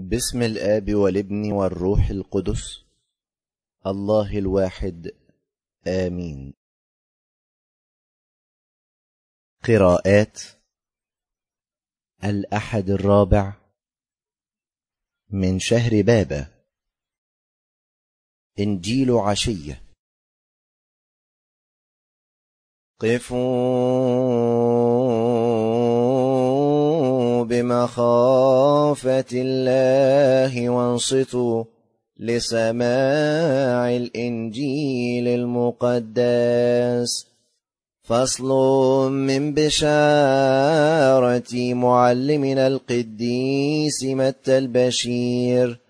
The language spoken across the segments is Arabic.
باسم الاب والابن والروح القدس الله الواحد امين قراءات الاحد الرابع من شهر بابا انجيل عشيه قفوا بمخافة الله وانصتوا لسماع الإنجيل المقدس فصل من بشارة معلمنا القديس متى البشير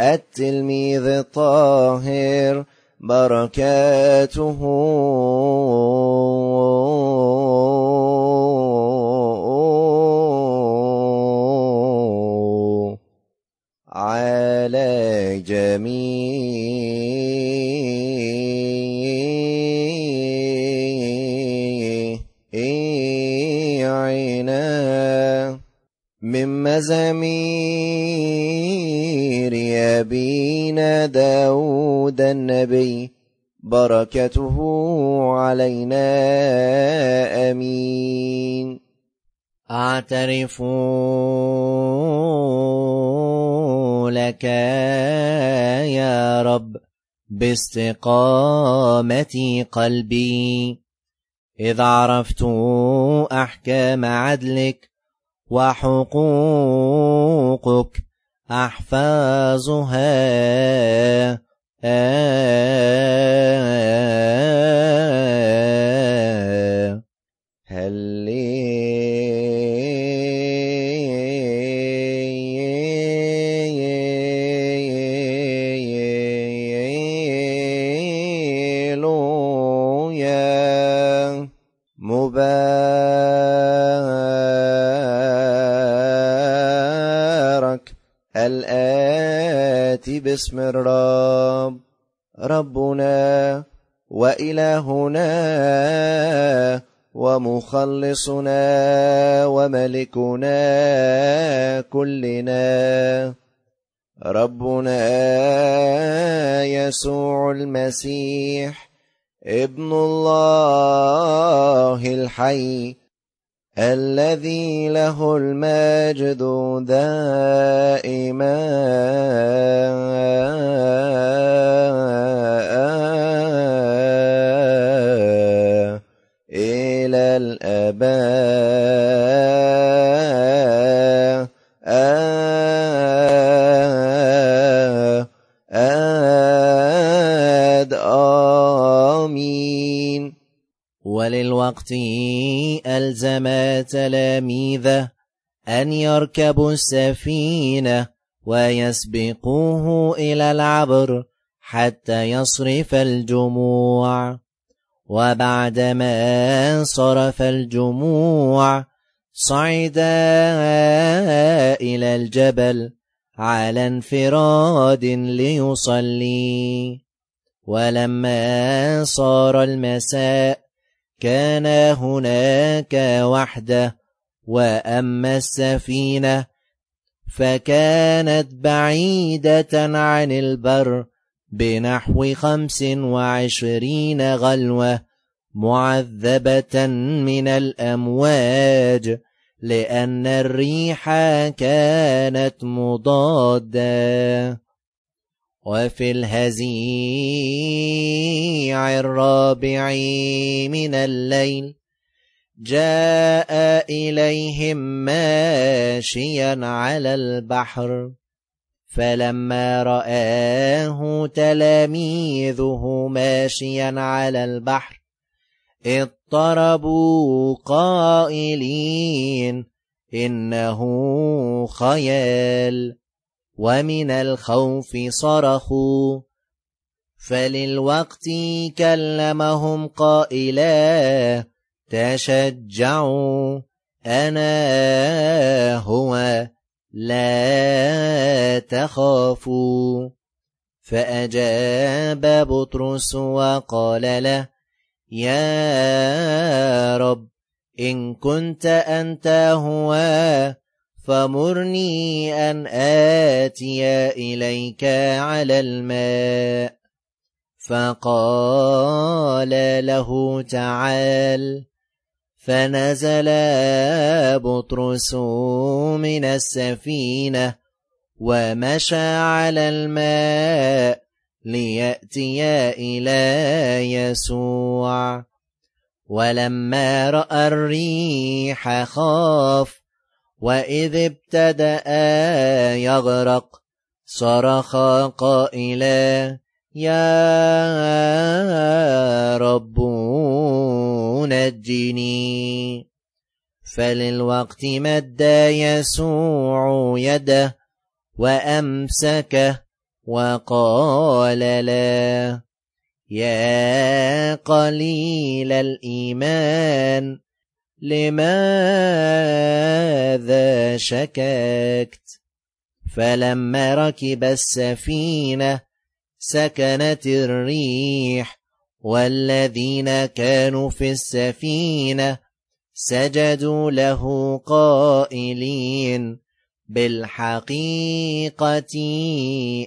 التلميذ الطاهر بركاته زمير أبينا داود النبي بركته علينا امين اعترف لك يا رب باستقامه قلبي اذ عرفت احكام عدلك وحقوقك أحفظها باسم الرب ربنا وإلهنا ومخلصنا وملكنا كلنا ربنا يسوع المسيح الآباء آد آمين وللوقت ألزم تلاميذه أن يركبوا السفينة ويسبقوه إلى العبر حتى يصرف الجموع وبعدما انصرف الجموع صعدا إلى الجبل على انفراد ليصلي ولما صار المساء كان هناك وحده وأما السفينة فكانت بعيدة عن البر بنحو خمس وعشرين غلوة معذبة من الأمواج لأن الريح كانت مضادة وفي الهزيع الرابع من الليل جاء إليهم ماشيا على البحر فلما رآه تلاميذه ماشيا على البحر اضطربوا قائلين إنه خيال ومن الخوف صرخوا فللوقت كلمهم قائلا تشجعوا أنا هو لا تخافوا فأجاب بطرس وقال له يا رب إن كنت أنت هو فمرني أن آتي إليك على الماء فقال له تعال فنزل بطرس من السفينة ومشى على الماء ليأتي إلى يسوع ولما رأى الريح خاف وإذ ابتدأ يغرق صرخ قائلا يا رب نجني فللوقت مد يسوع يده وأمسكه وقال له يا قليل الإيمان لماذا شككت فلما ركب السفينة سكنت الريح والذين كانوا في السفينة سجدوا له قائلين بالحقيقة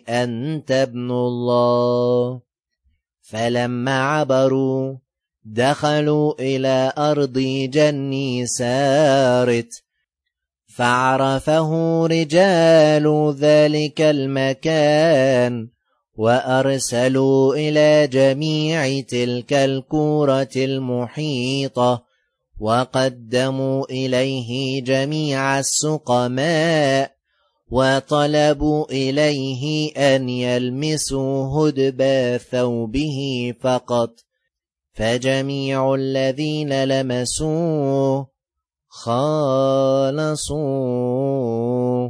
أنت ابن الله فلما عبروا دخلوا إلى أرض جني سارت فعرفه رجال ذلك المكان وارسلوا الى جميع تلك الكوره المحيطه وقدموا اليه جميع السقماء وطلبوا اليه ان يلمسوا هدب ثوبه فقط فجميع الذين لمسوه خالصوا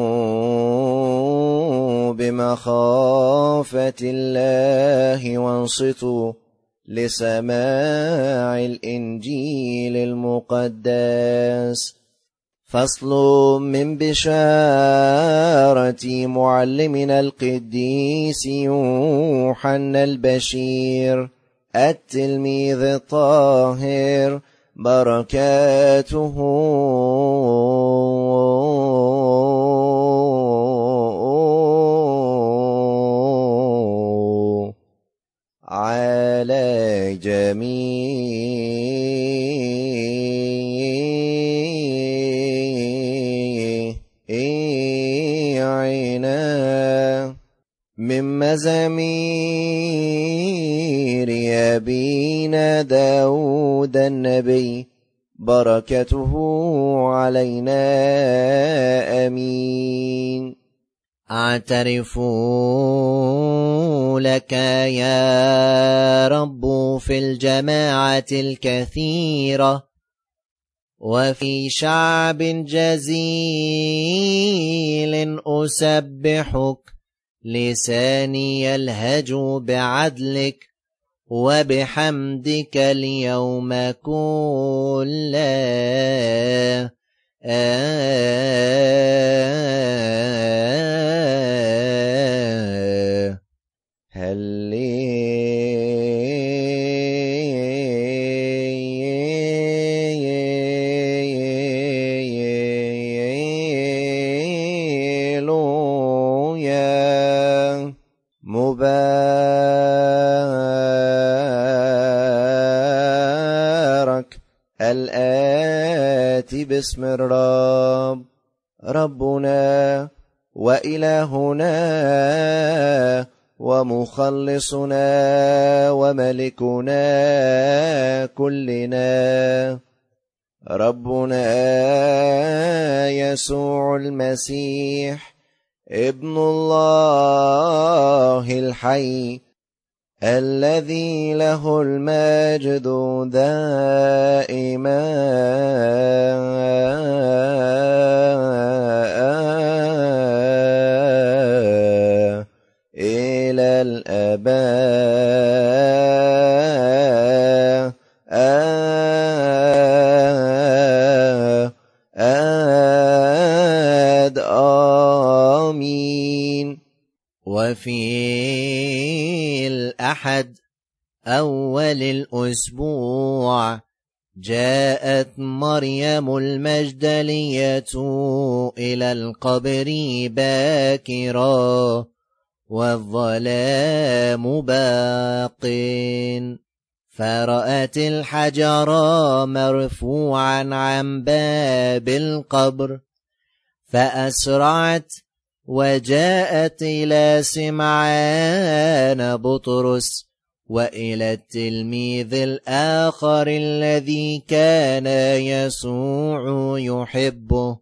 بمخافة الله وانصتوا لسماع الإنجيل المقدس فصل من بشارة معلمنا القديس يوحنا البشير التلميذ الطاهر بركاته على جميعنا من مزامير أبينا داود النبي بركته علينا آمين أعترف لك يا رب في الجماعة الكثيرة وفي شعب جزيل أسبحك لساني يلهج بعدلك وبحمدك اليوم كله آه، هل لي باسم الرب ربنا وإلهنا ومخلصنا وملكنا كلنا ربنا يسوع المسيح ابن الله الحي الذي له المجد دائما إلى الأباء آمين وفي الأحد أول الأسبوع جاءت مريم المجدلية إلى القبر باكرا والظلام باق فرأت الحجر مرفوعا عن باب القبر فأسرعت وجاءت إلى سمعان بطرس وإلى التلميذ الآخر الذي كان يسوع يحبه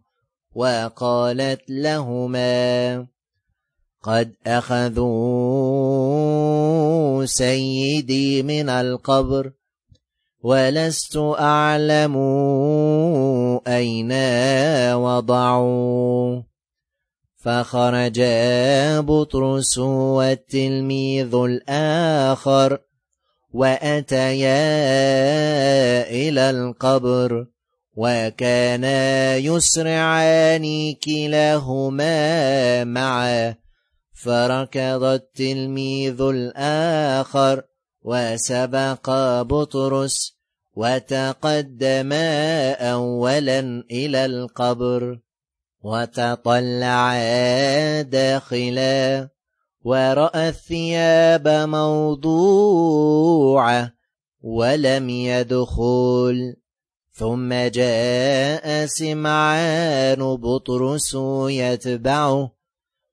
وقالت لهما قد أخذوا سيدي من القبر ولست أعلم أين وضعوه فخرج بطرس والتلميذ الآخر وأتيا إلى القبر وكانا يسرعان كلاهما معا فركض التلميذ الآخر وسبق بطرس وتقدما أولا إلى القبر وتطلعا داخلا ورأى الثياب موضوعة ولم يدخل ثم جاء سمعان بطرس يتبعه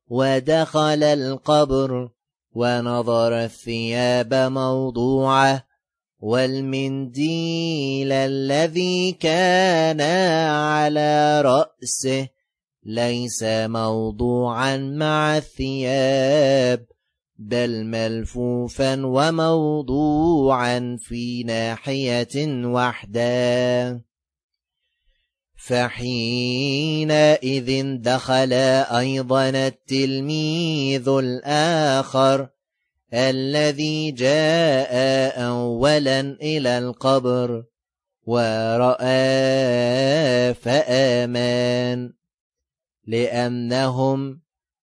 ودخل القبر ونظر الثياب موضوعه والمنديل الذي كان على رأسه ليس موضوعا مع الثياب بل ملفوفا وموضوعا في ناحية وحده فحينئذ دخل أيضا التلميذ الآخر الذي جاء أولا إلى القبر ورأى فآمن لأنهم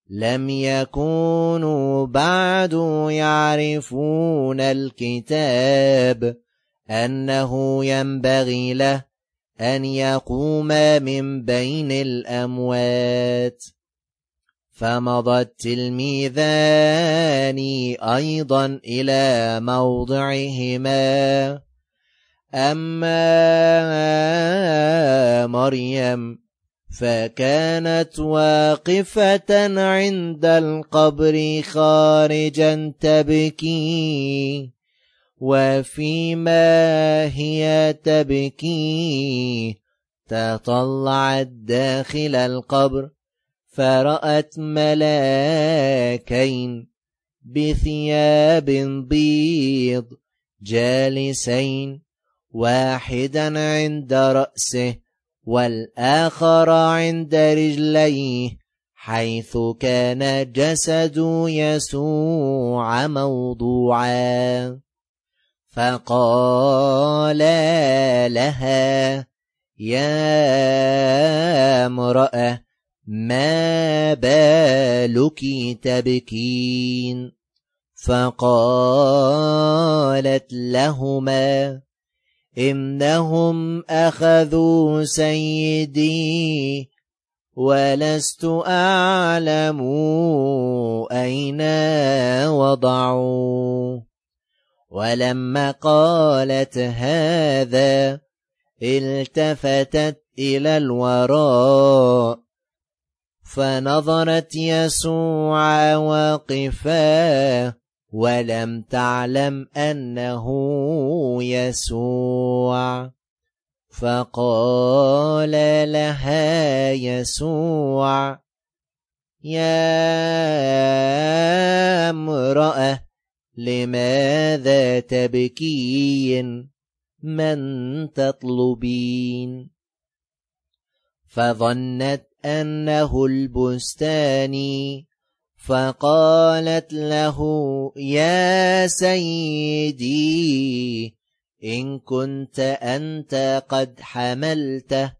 لم يكونوا بعد يعرفون الكتاب أنه ينبغي له أن يقوم من بين الأموات فمضى التلميذان أيضا إلى موضعهما أما مريم فكانت واقفة عند القبر خارجا تبكي وفيما هي تبكي تطلعت داخل القبر فرأت ملاكين بثياب بيض جالسين واحدا عند رأسه والآخر عند رجليه حيث كان جسد يسوع موضوعا فقال لها يا امرأة ما بالك تبكين فقالت لهما إنهم أخذوا سيدي ولست أعلم أين وضعوا ولما قالت هذا التفتت إلى الوراء فنظرت يسوع واقفاه ولم تعلم انه يسوع فقال لها يسوع يا امراه لماذا تبكين من تطلبين فظنت انه البستاني فقالت له يا سيدي ان كنت انت قد حملته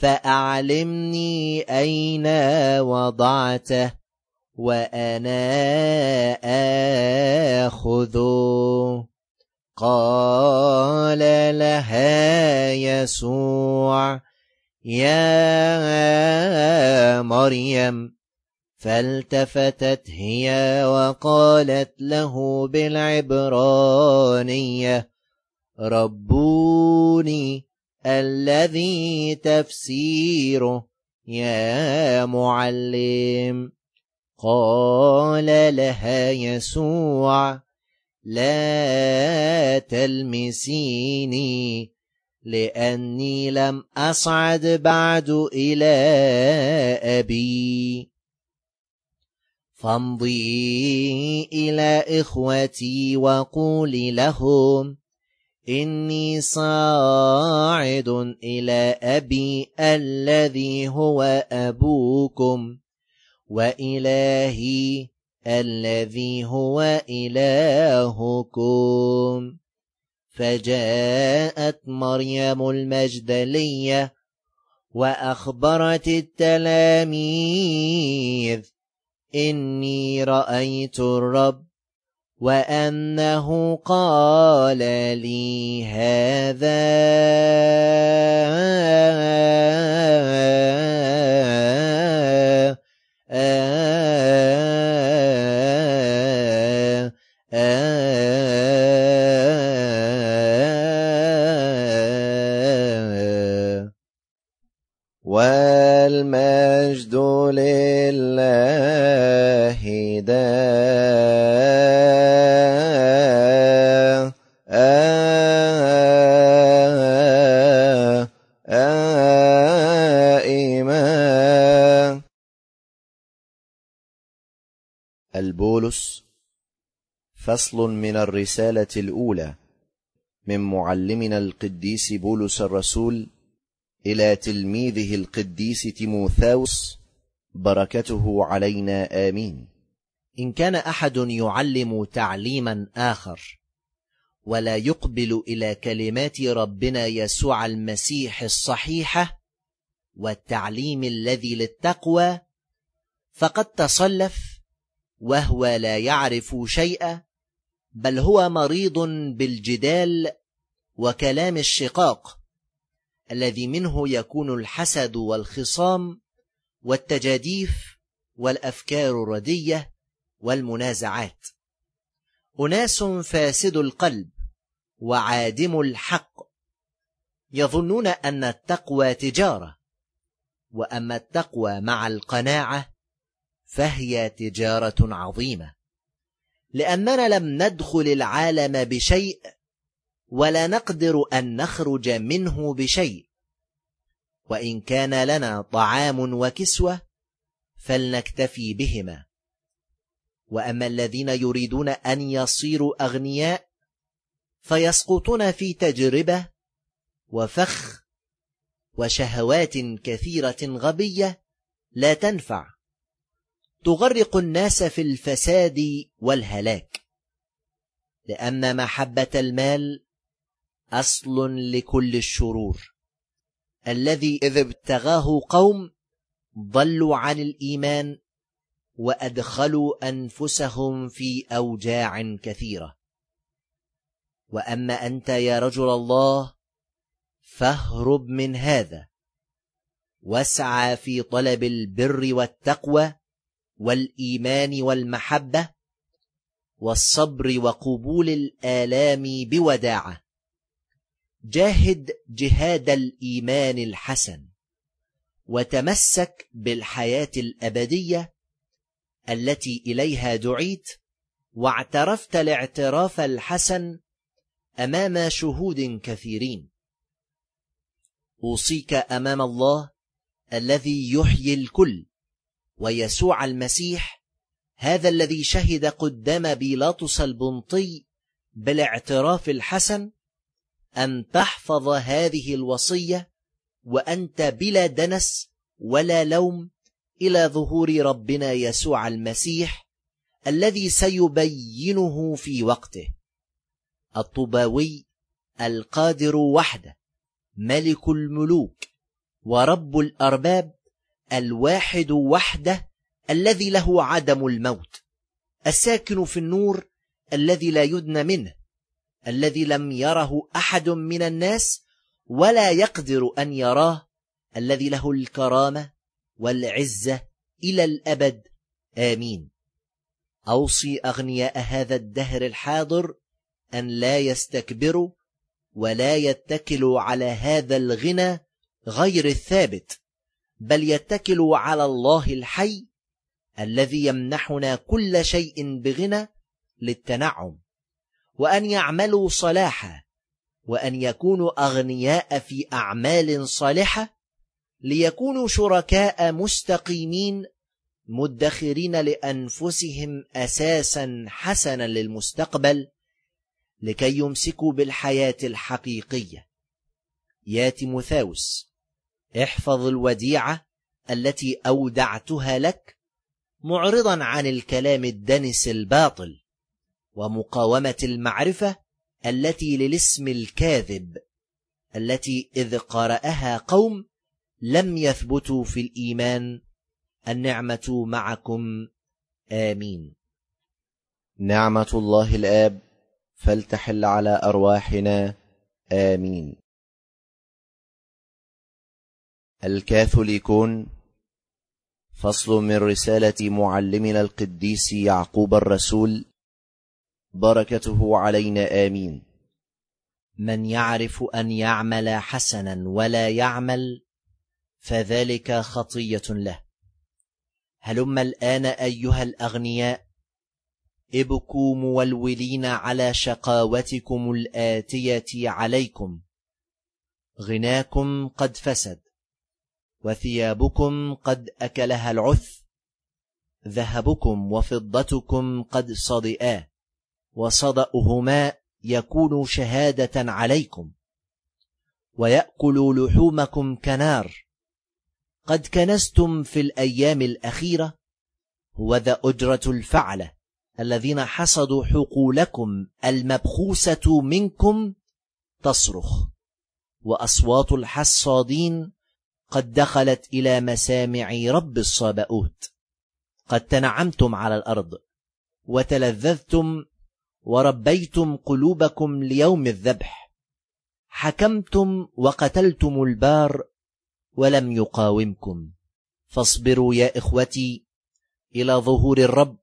فاعلمني اين وضعته وانا اخذه قال لها يسوع يا مريم فالتفتت هي وقالت له بالعبرانية ربوني الذي تفسيره يا معلم قال لها يسوع لا تلمسيني لاني لم اصعد بعد الى ابي فامضي إلى إخوتي وقولي لهم إني صاعد إلى أبي الذي هو أبوكم وإلهي الذي هو إلهكم فجاءت مريم المجدلية وأخبرت التلاميذ إني رأيت الرب وأنه قال لي هذا فصل من الرسالة الأولى من معلمنا القديس بولس الرسول إلى تلميذه القديس تيموثاوس بركته علينا آمين. إن كان أحد يعلم تعليما آخر ولا يقبل إلى كلمات ربنا يسوع المسيح الصحيحة والتعليم الذي للتقوى فقد تصلف وهو لا يعرف شيئا بل هو مريض بالجدال وكلام الشقاق الذي منه يكون الحسد والخصام والتجاديف والافكار الرديه والمنازعات اناس فاسد القلب وعادم الحق يظنون ان التقوى تجاره واما التقوى مع القناعه فهي تجاره عظيمه لأننا لم ندخل العالم بشيء ولا نقدر أن نخرج منه بشيء وإن كان لنا طعام وكسوة فلنكتفي بهما وأما الذين يريدون أن يصيروا أغنياء فيسقطون في تجربة وفخ وشهوات كثيرة غبية لا تنفع تغرق الناس في الفساد والهلاك لان محبه المال اصل لكل الشرور الذي اذ ابتغاه قوم ضلوا عن الايمان وادخلوا انفسهم في اوجاع كثيره واما انت يا رجل الله فاهرب من هذا واسعى في طلب البر والتقوى والايمان والمحبه والصبر وقبول الالام بوداعه جاهد جهاد الايمان الحسن وتمسك بالحياه الابديه التي اليها دعيت واعترفت الاعتراف الحسن امام شهود كثيرين اوصيك امام الله الذي يحيي الكل ويسوع المسيح هذا الذي شهد قدام بيلاطس البنطي بالاعتراف الحسن ان تحفظ هذه الوصيه وانت بلا دنس ولا لوم الى ظهور ربنا يسوع المسيح الذي سيبينه في وقته الطباوي القادر وحده ملك الملوك ورب الارباب الواحد وحده الذي له عدم الموت الساكن في النور الذي لا يدنى منه الذي لم يره أحد من الناس ولا يقدر أن يراه الذي له الكرامة والعزة إلى الأبد آمين أوصي أغنياء هذا الدهر الحاضر أن لا يستكبروا ولا يتكلوا على هذا الغنى غير الثابت بل يتكل على الله الحي الذي يمنحنا كل شيء بغنى للتنعم وان يعملوا صلاحا وان يكونوا اغنياء في اعمال صالحه ليكونوا شركاء مستقيمين مدخرين لانفسهم اساسا حسنا للمستقبل لكي يمسكوا بالحياه الحقيقيه يا تيموثاوس احفظ الوديعة التي أودعتها لك معرضا عن الكلام الدنس الباطل ومقاومة المعرفة التي للاسم الكاذب التي إذ قرأها قوم لم يثبتوا في الإيمان النعمة معكم آمين نعمة الله الآب فلتحل على أرواحنا آمين الكاثوليكون فصل من رسالة معلمنا القديس يعقوب الرسول بركته علينا آمين من يعرف أن يعمل حسنا ولا يعمل فذلك خطية له هلم الآن أيها الأغنياء ابكوا مولولين على شقاوتكم الآتية عليكم غناكم قد فسد وثيابكم قد أكلها العث ذهبكم وفضتكم قد صدئا وصدأهما يكون شهادة عليكم ويأكل لحومكم كنار قد كنستم في الأيام الأخيرة وذا أجرة الفعلة الذين حصدوا حقولكم المبخوسة منكم تصرخ وأصوات الحصادين قد دخلت إلى مسامع رب الصابئوت قد تنعمتم على الأرض وتلذذتم وربيتم قلوبكم ليوم الذبح حكمتم وقتلتم البار ولم يقاومكم فاصبروا يا إخوتي إلى ظهور الرب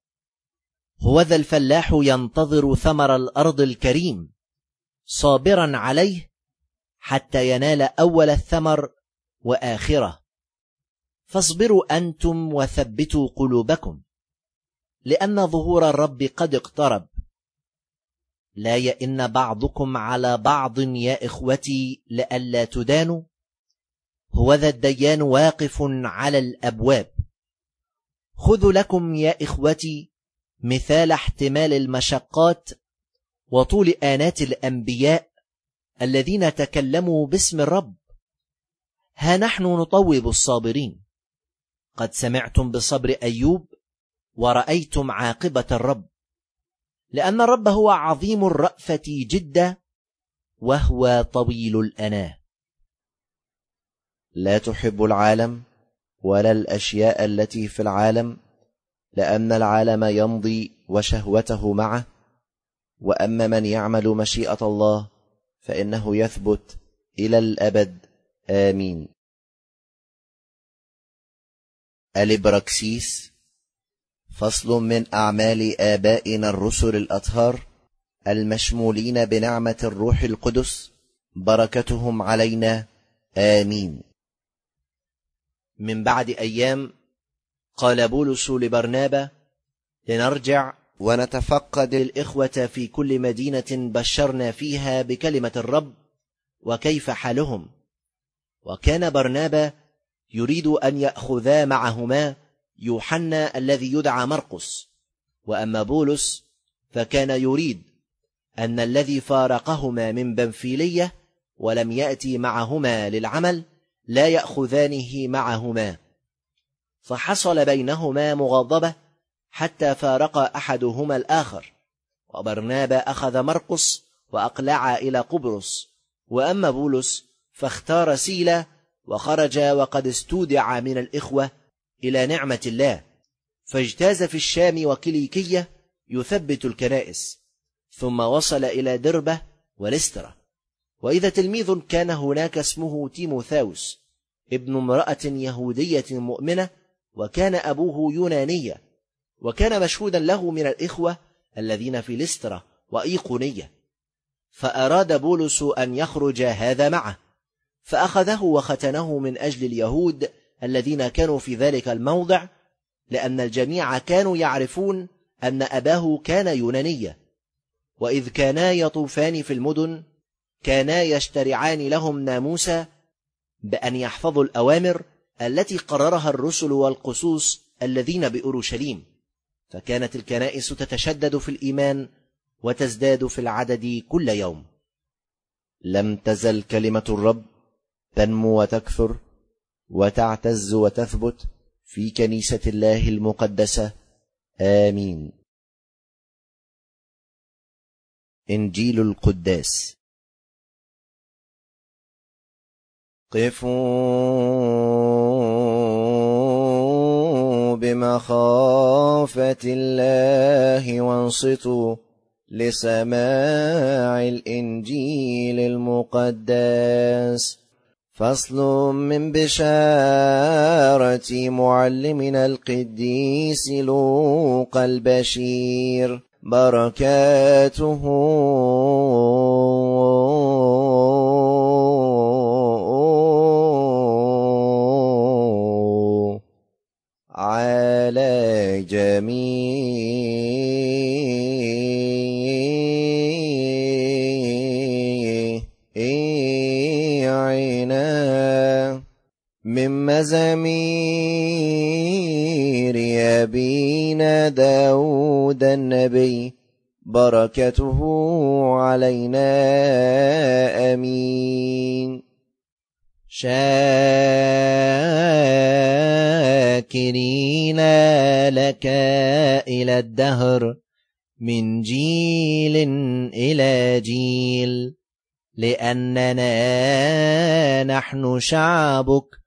هو ذا الفلاح ينتظر ثمر الأرض الكريم صابرا عليه حتى ينال أول الثمر واخره فاصبروا انتم وثبتوا قلوبكم لان ظهور الرب قد اقترب لا يئن بعضكم على بعض يا اخوتي لئلا تدانوا هوذا الديان واقف على الابواب خذوا لكم يا اخوتي مثال احتمال المشقات وطول انات الانبياء الذين تكلموا باسم الرب ها نحن نطوب الصابرين قد سمعتم بصبر أيوب ورأيتم عاقبة الرب لأن الرب هو عظيم الرأفة جدا وهو طويل الأناه لا تحب العالم ولا الأشياء التي في العالم لأن العالم يمضي وشهوته معه وأما من يعمل مشيئة الله فإنه يثبت إلى الأبد آمين البراكسيس فصل من أعمال آبائنا الرسل الأطهار المشمولين بنعمة الروح القدس بركتهم علينا آمين من بعد أيام قال بولس لبرنابا لنرجع ونتفقد الإخوة في كل مدينة بشرنا فيها بكلمة الرب وكيف حالهم وكان برنابا يريد أن يأخذا معهما يوحنا الذي يدعى مرقس وأما بولس فكان يريد أن الذي فارقهما من بنفيلية ولم يأتي معهما للعمل لا يأخذانه معهما فحصل بينهما مغاضبة حتى فارق أحدهما الآخر وبرنابا أخذ مرقس وأقلع إلى قبرص وأما بولس فاختار سيلة وخرج وقد استودع من الإخوة إلى نعمة الله فاجتاز في الشام وكليكية يثبت الكنائس ثم وصل إلى دربة ولسترة وإذا تلميذ كان هناك اسمه تيموثاوس ابن امرأة يهودية مؤمنة وكان أبوه يونانية وكان مشهودا له من الإخوة الذين في لسترة وإيقونية فأراد بولس أن يخرج هذا معه فأخذه وختنه من أجل اليهود الذين كانوا في ذلك الموضع لأن الجميع كانوا يعرفون أن أباه كان يونانيا وإذ كانا يطوفان في المدن كانا يشترعان لهم ناموسا بأن يحفظوا الأوامر التي قررها الرسل والقصوص الذين بأورشليم فكانت الكنائس تتشدد في الإيمان وتزداد في العدد كل يوم لم تزل كلمة الرب تنمو وتكثر وتعتز وتثبت في كنيسة الله المقدسة آمين إنجيل القداس قفوا بمخافة الله وانصتوا لسماع الإنجيل المقدس فصل من بشارة معلمنا القديس لوقا البشير بركاته زمير أبينا داود النبي بركته علينا أمين شاكرين لك إلى الدهر من جيل إلى جيل لأننا نحن شعبك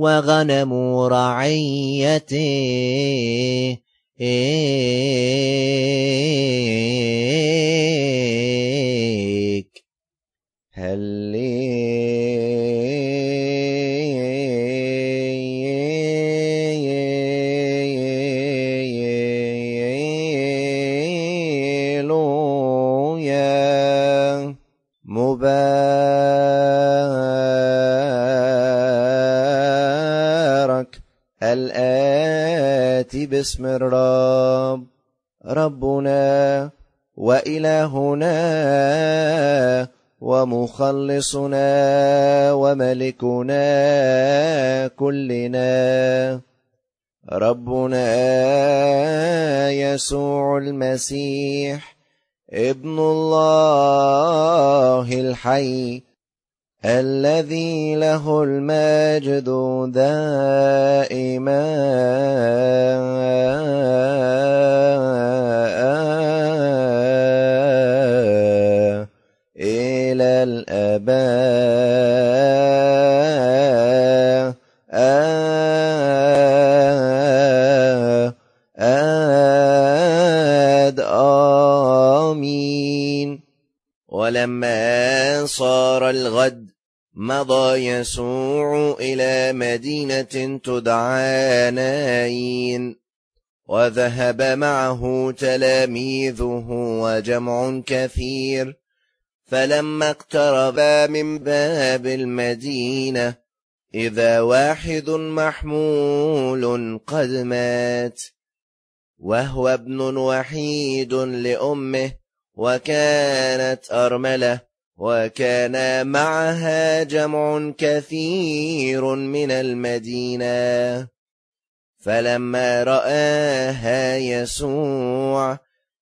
وغنم رعيته هل باسم الرب ربنا وإلهنا ومخلصنا وملكنا كلنا ربنا يسوع المسيح ابن الله الحي الذي له المجد دائما إلى الأباء آمين ولما صار الغد مضى يسوع إلى مدينة تدعى ناين وذهب معه تلاميذه وجمع كثير فلما اقتربا من باب المدينة إذا واحد محمول قد مات وهو ابن وحيد لأمه وكانت أرمله وكان معها جمع كثير من المدينة فلما رآها يسوع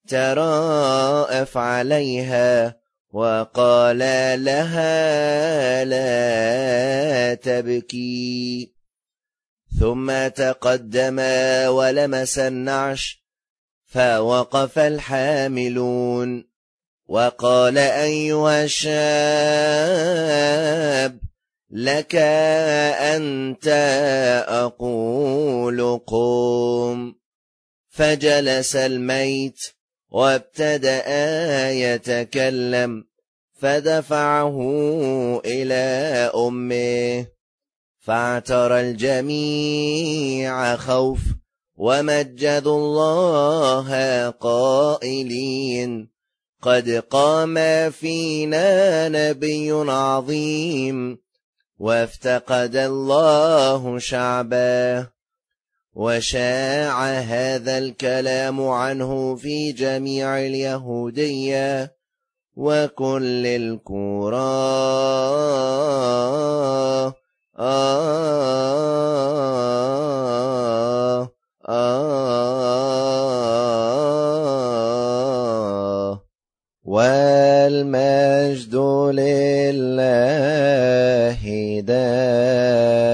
تراءف عليها وقال لها لا تبكي ثم تقدم ولمس النعش فوقف الحاملون وقال أيها الشاب لك أنت أقول قوم فجلس الميت وابتدأ يتكلم فدفعه إلى أمه فاعترى الجميع خوف ومجدوا الله قائلين قد قام فينا نبي عظيم وافتقد الله شعبه وشاع هذا الكلام عنه في جميع اليهودية وكل القرى آه آه آه والمجد لله دائم